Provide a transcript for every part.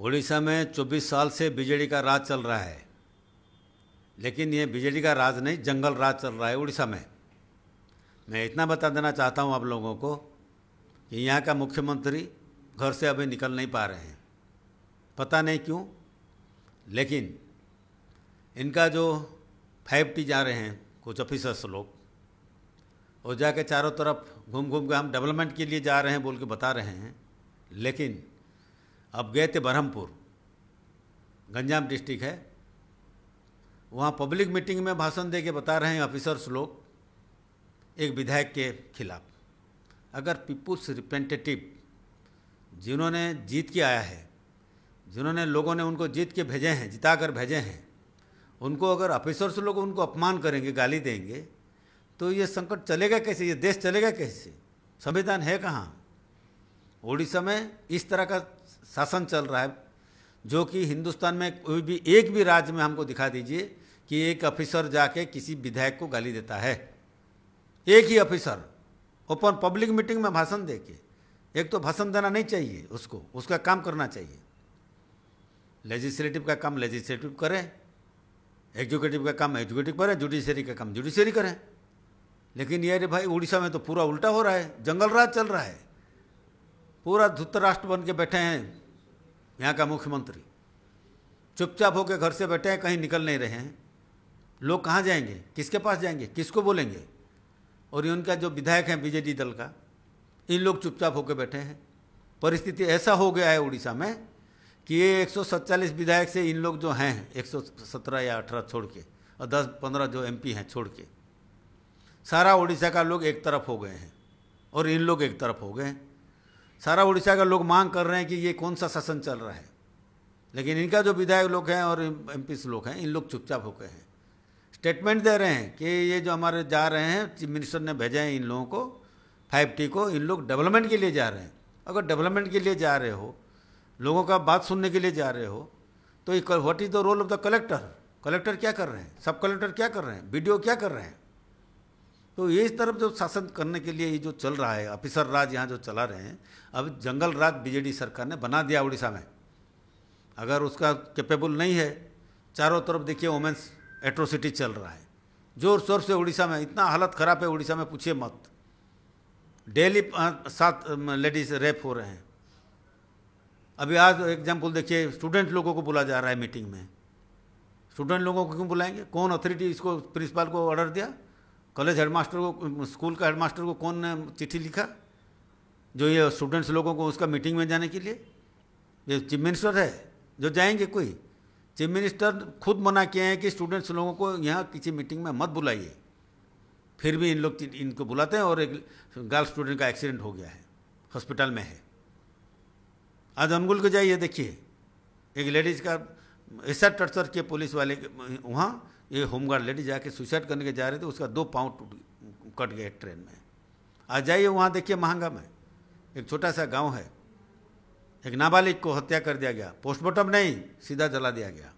उड़ीसा में 24 साल से बीजेडी का राज चल रहा है लेकिन ये बीजेडी का राज नहीं जंगल राज चल रहा है उड़ीसा में मैं इतना बता देना चाहता हूँ आप लोगों को कि यहाँ का मुख्यमंत्री घर से अभी निकल नहीं पा रहे हैं पता नहीं क्यों लेकिन इनका जो फाइव टी जा रहे हैं कुछ ऑफिसर्स लोग वो जाके चारों तरफ घूम घूम के हम डेवलपमेंट के लिए जा रहे हैं बोल के बता रहे हैं लेकिन अब गए थे बरहमपुर गंजाम डिस्ट्रिक्ट है वहाँ पब्लिक मीटिंग में भाषण दे के बता रहे हैं ऑफिसर्स लोग एक विधायक के खिलाफ अगर पीपुल्स रिप्रेजेंटेटिव जिन्होंने जीत के आया है जिन्होंने लोगों ने उनको जीत के भेजे हैं जिता कर भेजे हैं उनको अगर ऑफिसर्स लोग उनको अपमान करेंगे गाली देंगे तो ये संकट चलेगा कैसे ये देश चलेगा कैसे संविधान है कहाँ ओडिशा में इस तरह का शासन चल रहा है जो कि हिंदुस्तान में कोई भी एक भी राज्य में हमको दिखा दीजिए कि एक ऑफिसर जाके किसी विधायक को गाली देता है एक ही ऑफिसर ओपन पब्लिक मीटिंग में भाषण दे के एक तो भाषण देना नहीं चाहिए उसको उसका काम करना चाहिए लेजिस्लेटिव का काम लेजिस्लेटिव करें एग्जीक्यूटिव का काम एग्जीक्यूटिव करें जुडिशरी का काम जुडिशरी करें लेकिन ये भाई उड़ीसा में तो पूरा उल्टा हो रहा है जंगल राज चल रहा है पूरा धुत राष्ट्र बन के बैठे हैं यहाँ का मुख्यमंत्री चुपचाप होकर घर से बैठे हैं कहीं निकल नहीं रहे हैं लोग कहाँ जाएंगे किसके पास जाएंगे किसको बोलेंगे और ये उनका जो विधायक हैं बीजेडी दल का इन लोग चुपचाप होकर बैठे हैं परिस्थिति ऐसा हो गया है उड़ीसा में कि ये एक विधायक से इन लोग जो हैं एक या अठारह छोड़ के और दस पंद्रह जो एम हैं छोड़ के सारा उड़ीसा का लोग एक तरफ हो गए हैं और इन लोग एक तरफ हो गए हैं सारा उड़ीसा का लोग मांग कर रहे हैं कि ये कौन सा शासन चल रहा है लेकिन इनका जो विधायक लोग हैं और एम लोग हैं इन लोग चुपचाप होकर हैं स्टेटमेंट दे रहे हैं कि ये जो हमारे जा रहे हैं चीफ मिनिस्टर ने भेजा है इन लोगों को फाइव टी को इन लोग डेवलपमेंट के लिए जा रहे हैं अगर डेवलपमेंट के लिए जा रहे हो लोगों का बात सुनने के लिए जा रहे हो तो what is the role of the collector collector क्या कर रहे हैं सब कलेक्टर क्या कर रहे हैं बी क्या कर रहे हैं तो ये इस तरफ जो शासन करने के लिए ये जो चल रहा है अफिसर राज यहाँ जो चला रहे हैं अब जंगल राज बीजेडी सरकार ने बना दिया उड़ीसा में अगर उसका कैपेबल नहीं है चारों तरफ देखिए वोमेंस एट्रोसिटी चल रहा है जोर शोर से उड़ीसा में इतना हालत ख़राब है उड़ीसा में पूछिए मत डेली सात लेडीज रेप हो रहे हैं अभी आज एग्जाम्पल देखिए स्टूडेंट लोगों को बुला जा रहा है मीटिंग में स्टूडेंट लोगों को क्यों बुलाएंगे कौन अथॉरिटी इसको प्रिंसिपल को ऑर्डर दिया कॉलेज हेडमास्टर को स्कूल का हेडमास्टर को कौन चिट्ठी लिखा जो ये स्टूडेंट्स लोगों को उसका मीटिंग में जाने के लिए ये चीफ मिनिस्टर है जो जाएंगे कोई चीफ मिनिस्टर खुद मना किए हैं कि स्टूडेंट्स लोगों को यहाँ किसी मीटिंग में मत बुलाइए फिर भी इन लोग इनको बुलाते हैं और एक गर्ल स्टूडेंट का एक्सीडेंट हो गया है हॉस्पिटल में है आज अनुगुल को जाइए देखिए एक लेडीज़ का ऐसा टर्चर किए पुलिस वाले वहाँ ये होमगार्ड लेडी जाके सुसाइड करने के जा रहे थे उसका दो पाँव टूट कट गए ट्रेन में आ जाइए वहाँ देखिए महंगा में एक छोटा सा गांव है एक नाबालिग को हत्या कर दिया गया पोस्टमार्टम नहीं सीधा जला दिया गया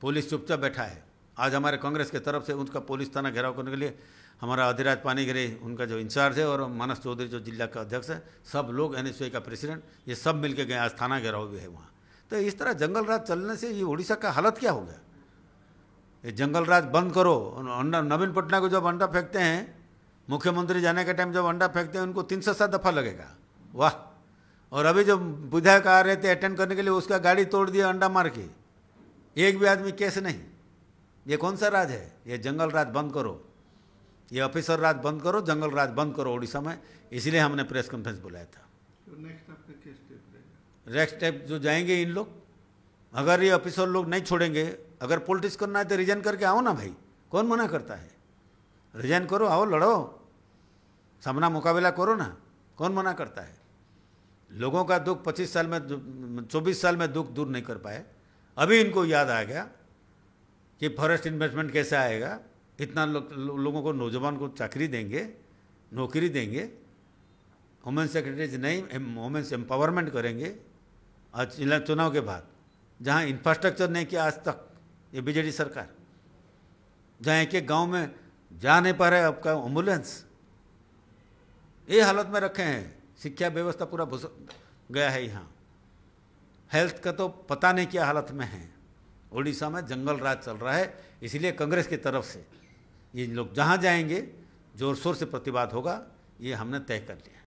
पुलिस चुपचाप बैठा है आज हमारे कांग्रेस के तरफ से उनका पुलिस थाना घेराव करने के लिए हमारा अधिराज पानीगिरी उनका जो इंचार्ज है और मानस चौधरी जो जिला का अध्यक्ष है सब लोग एन का प्रेसिडेंट ये सब मिलके गए आज थाना घेराव भी है वहाँ तो इस तरह जंगल राज चलने से ये उड़ीसा का हालत क्या हो गया ये जंगल राज बंद करो अंडा नवीन पटना को जब अंडा फेंकते हैं मुख्यमंत्री जाने के टाइम जब अंडा फेंकते हैं उनको तीन सौ सात दफ़ा लगेगा वाह और अभी जो विधायक आ रहे थे अटेंड करने के लिए उसका गाड़ी तोड़ दिया अंडा मार के एक भी आदमी केस नहीं ये कौन सा राज है ये जंगल राज बंद करो ये ऑफिसर राज बंद करो जंगल राज बंद करो उड़ीसा में इसलिए हमने प्रेस कॉन्फ्रेंस बुलाया था नेक्स्ट तो स्टेप जो जाएंगे इन लोग अगर ये ऑफिसर लोग नहीं छोड़ेंगे अगर पॉलिटिक्स करना है तो रिजाइन करके आओ ना भाई कौन मना करता है रिजाइन करो आओ लड़ो सामना मुकाबला करो ना कौन मना करता है लोगों का दुख 25 साल में 24 साल में दुख दूर नहीं कर पाए अभी इनको याद आ गया कि फॉरेस्ट इन्वेस्टमेंट कैसे आएगा इतना लो, लो, लोगों को नौजवान को चाकरी देंगे नौकरी देंगे वुमेन सेक्रेटरीज नहीं वुमेन्स एम्पावरमेंट करेंगे आज चुनाव के बाद जहाँ इंफ्रास्ट्रक्चर नहीं किया आज तक ये बीजेडी सरकार जहाँ एक एक गाँव में जा नहीं पा रहे आपका एम्बुलेंस ये हालत में रखे हैं शिक्षा व्यवस्था पूरा भुस गया है यहाँ हेल्थ का तो पता नहीं क्या हालत में है उड़ीसा में जंगल राज चल रहा है इसलिए कांग्रेस की तरफ से ये लोग जहाँ जाएंगे जोर शोर से प्रतिवाद होगा ये हमने तय कर लिया